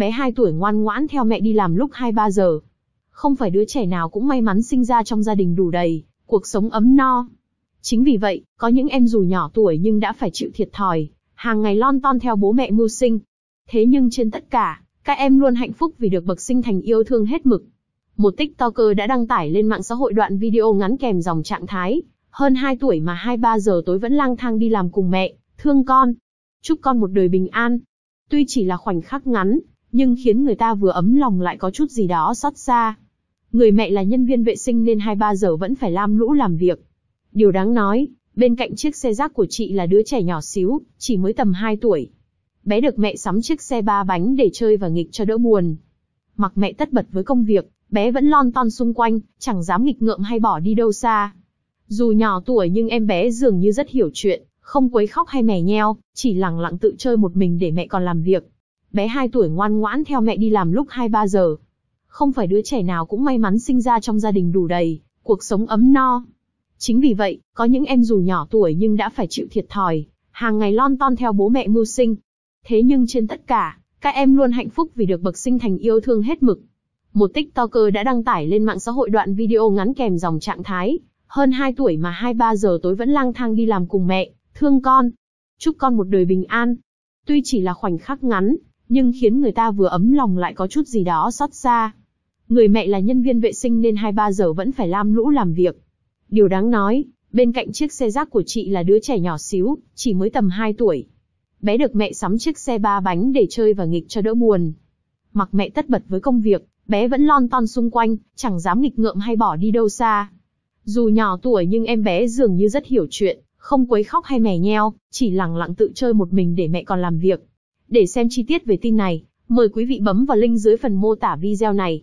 Bé 2 tuổi ngoan ngoãn theo mẹ đi làm lúc 2-3 giờ. Không phải đứa trẻ nào cũng may mắn sinh ra trong gia đình đủ đầy, cuộc sống ấm no. Chính vì vậy, có những em dù nhỏ tuổi nhưng đã phải chịu thiệt thòi, hàng ngày lon ton theo bố mẹ mưu sinh. Thế nhưng trên tất cả, các em luôn hạnh phúc vì được bậc sinh thành yêu thương hết mực. Một TikToker đã đăng tải lên mạng xã hội đoạn video ngắn kèm dòng trạng thái, hơn 2 tuổi mà 2-3 giờ tối vẫn lang thang đi làm cùng mẹ, thương con, chúc con một đời bình an. Tuy chỉ là khoảnh khắc ngắn, nhưng khiến người ta vừa ấm lòng lại có chút gì đó xót xa. Người mẹ là nhân viên vệ sinh nên 2-3 giờ vẫn phải lam lũ làm việc. Điều đáng nói, bên cạnh chiếc xe rác của chị là đứa trẻ nhỏ xíu, chỉ mới tầm 2 tuổi. Bé được mẹ sắm chiếc xe ba bánh để chơi và nghịch cho đỡ buồn. Mặc mẹ tất bật với công việc, bé vẫn lon ton xung quanh, chẳng dám nghịch ngợm hay bỏ đi đâu xa. Dù nhỏ tuổi nhưng em bé dường như rất hiểu chuyện, không quấy khóc hay mè nheo, chỉ lặng lặng tự chơi một mình để mẹ còn làm việc. Bé 2 tuổi ngoan ngoãn theo mẹ đi làm lúc 2-3 giờ. Không phải đứa trẻ nào cũng may mắn sinh ra trong gia đình đủ đầy, cuộc sống ấm no. Chính vì vậy, có những em dù nhỏ tuổi nhưng đã phải chịu thiệt thòi, hàng ngày lon ton theo bố mẹ mưu sinh. Thế nhưng trên tất cả, các em luôn hạnh phúc vì được bậc sinh thành yêu thương hết mực. Một TikToker đã đăng tải lên mạng xã hội đoạn video ngắn kèm dòng trạng thái, hơn 2 tuổi mà 2-3 giờ tối vẫn lang thang đi làm cùng mẹ, thương con, chúc con một đời bình an. Tuy chỉ là khoảnh khắc ngắn, nhưng khiến người ta vừa ấm lòng lại có chút gì đó xót xa. Người mẹ là nhân viên vệ sinh nên 2-3 giờ vẫn phải lam lũ làm việc. Điều đáng nói, bên cạnh chiếc xe rác của chị là đứa trẻ nhỏ xíu, chỉ mới tầm 2 tuổi. Bé được mẹ sắm chiếc xe ba bánh để chơi và nghịch cho đỡ buồn. Mặc mẹ tất bật với công việc, bé vẫn lon ton xung quanh, chẳng dám nghịch ngợm hay bỏ đi đâu xa. Dù nhỏ tuổi nhưng em bé dường như rất hiểu chuyện, không quấy khóc hay mè nheo, chỉ lặng lặng tự chơi một mình để mẹ còn làm việc, để xem chi tiết về tin này, mời quý vị bấm vào link dưới phần mô tả video này.